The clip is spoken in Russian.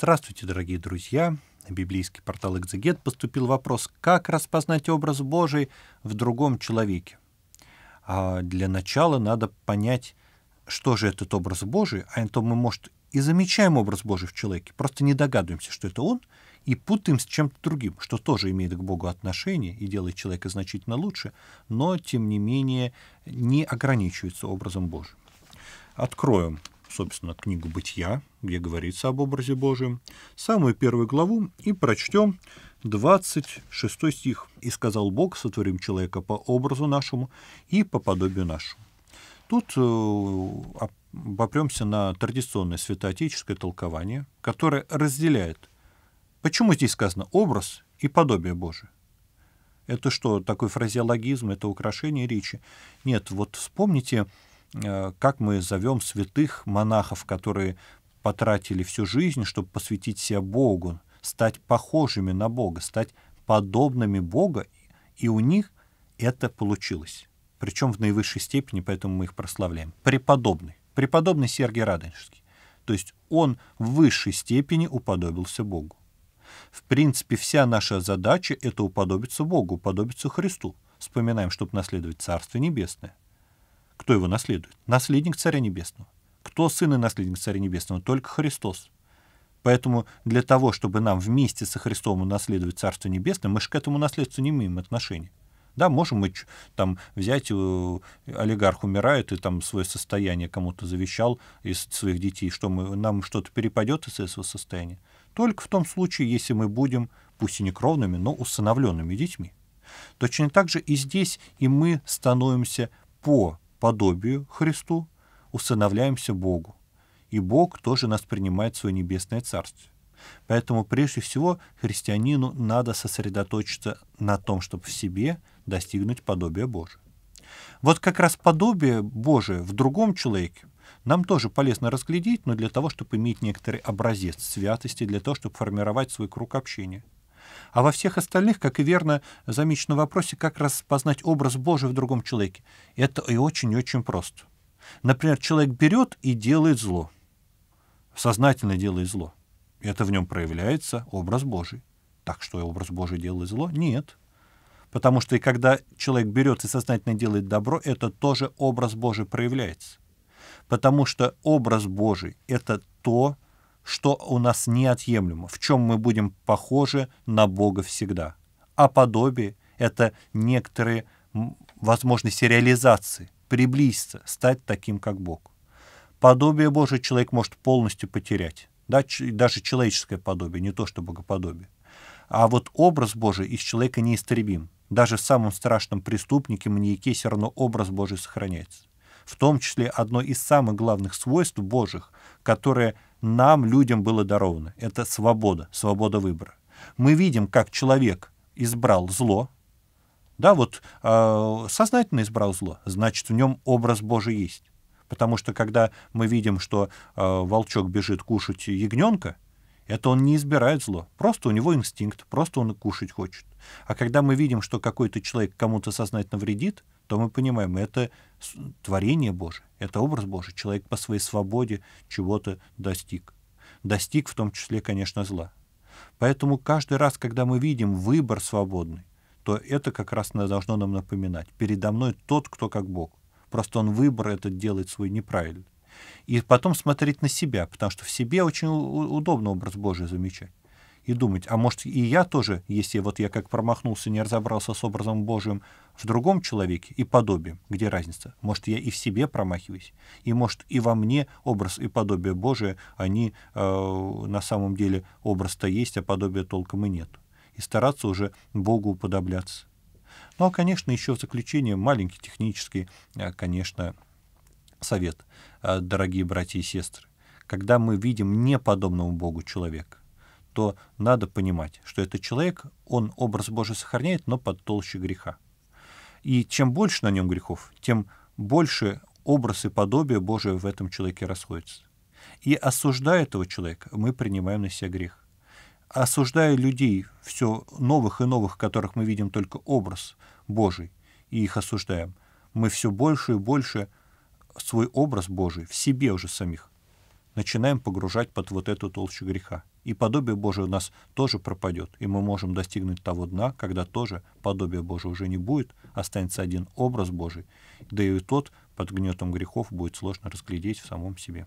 Здравствуйте, дорогие друзья! На библейский портал «Экзегет» поступил вопрос, как распознать образ Божий в другом человеке. А для начала надо понять, что же этот образ Божий, а то мы, может, и замечаем образ Божий в человеке, просто не догадываемся, что это он, и путаем с чем-то другим, что тоже имеет к Богу отношение и делает человека значительно лучше, но, тем не менее, не ограничивается образом Божьим. Откроем собственно, книгу «Бытия», где говорится об образе Божьем, самую первую главу и прочтем 26 стих. «И сказал Бог, сотворим человека по образу нашему и по подобию нашему». Тут э, попремся на традиционное святоотеческое толкование, которое разделяет, почему здесь сказано «образ» и «подобие Божие». Это что, такой фразеологизм, это украшение речи? Нет, вот вспомните Э, как мы зовем святых монахов, которые потратили всю жизнь, чтобы посвятить себя Богу, стать похожими на Бога, стать подобными Бога, и у них это получилось. Причем в наивысшей степени, поэтому мы их прославляем. Преподобный. Преподобный Сергий Радонежский. То есть он в высшей степени уподобился Богу. В принципе, вся наша задача — это уподобиться Богу, уподобиться Христу. Вспоминаем, чтобы наследовать Царство Небесное. Кто его наследует? Наследник Царя Небесного. Кто сын и наследник Царя Небесного? Только Христос. Поэтому для того, чтобы нам вместе со Христом унаследовать Царство Небесное, мы же к этому наследству не имеем отношения. Да, можем мы там взять, э, олигарх умирает и там свое состояние кому-то завещал из своих детей, что мы, нам что-то перепадет из этого состояния. Только в том случае, если мы будем, пусть и не кровными, но усыновленными детьми. Точно так же и здесь и мы становимся по подобию Христу, усыновляемся Богу. И Бог тоже нас принимает в свое небесное царство. Поэтому прежде всего христианину надо сосредоточиться на том, чтобы в себе достигнуть подобия Божия. Вот как раз подобие Божие в другом человеке нам тоже полезно разглядеть, но для того, чтобы иметь некоторый образец святости, для того, чтобы формировать свой круг общения – а во всех остальных, как и верно замечено в вопросе, как распознать образ Божий в другом человеке. Это и очень-очень и просто. Например, человек берет и делает зло. Сознательно делает зло. Это в нем проявляется образ Божий. Так что образ Божий делает зло? Нет. Потому что и когда человек берет и сознательно делает добро, это тоже образ Божий проявляется. Потому что образ Божий — это то, что у нас неотъемлемо, в чем мы будем похожи на Бога всегда. А подобие — это некоторые возможности реализации, приблизиться, стать таким, как Бог. Подобие Божие человек может полностью потерять, да, даже человеческое подобие, не то что богоподобие. А вот образ Божий из человека неистребим. Даже в самом страшном преступнике, маньяке все равно образ Божий сохраняется. В том числе одно из самых главных свойств Божьих, которое – нам, людям, было даровано. Это свобода, свобода выбора. Мы видим, как человек избрал зло, да, вот э, сознательно избрал зло, значит, в нем образ Божий есть. Потому что когда мы видим, что э, волчок бежит кушать ягненка, это он не избирает зло, просто у него инстинкт, просто он кушать хочет. А когда мы видим, что какой-то человек кому-то сознательно вредит, то мы понимаем, это творение Божие, это образ Божий. Человек по своей свободе чего-то достиг. Достиг в том числе, конечно, зла. Поэтому каждый раз, когда мы видим выбор свободный, то это как раз должно нам напоминать. Передо мной тот, кто как Бог. Просто он выбор этот делает свой неправильно и потом смотреть на себя, потому что в себе очень удобно образ Божий замечать и думать, а может и я тоже, если вот я как промахнулся, не разобрался с образом Божьим в другом человеке и подобием, где разница? Может, я и в себе промахиваюсь, и может и во мне образ и подобие Божие, они э, на самом деле образ-то есть, а подобия толком и нет. И стараться уже Богу уподобляться. Ну, а, конечно, еще в заключение маленький технический, э, конечно, совет, э, дорогие братья и сестры. Когда мы видим неподобному Богу человека, то надо понимать, что этот человек, он образ Божий сохраняет, но под толще греха. И чем больше на нем грехов, тем больше образ и подобие Божие в этом человеке расходятся. И осуждая этого человека, мы принимаем на себя грех. Осуждая людей, все новых и новых, которых мы видим только образ Божий, и их осуждаем, мы все больше и больше свой образ Божий в себе уже самих начинаем погружать под вот эту толщу греха. И подобие Божие у нас тоже пропадет, и мы можем достигнуть того дна, когда тоже подобие Божие уже не будет, останется один образ Божий, да и тот под гнетом грехов будет сложно разглядеть в самом себе.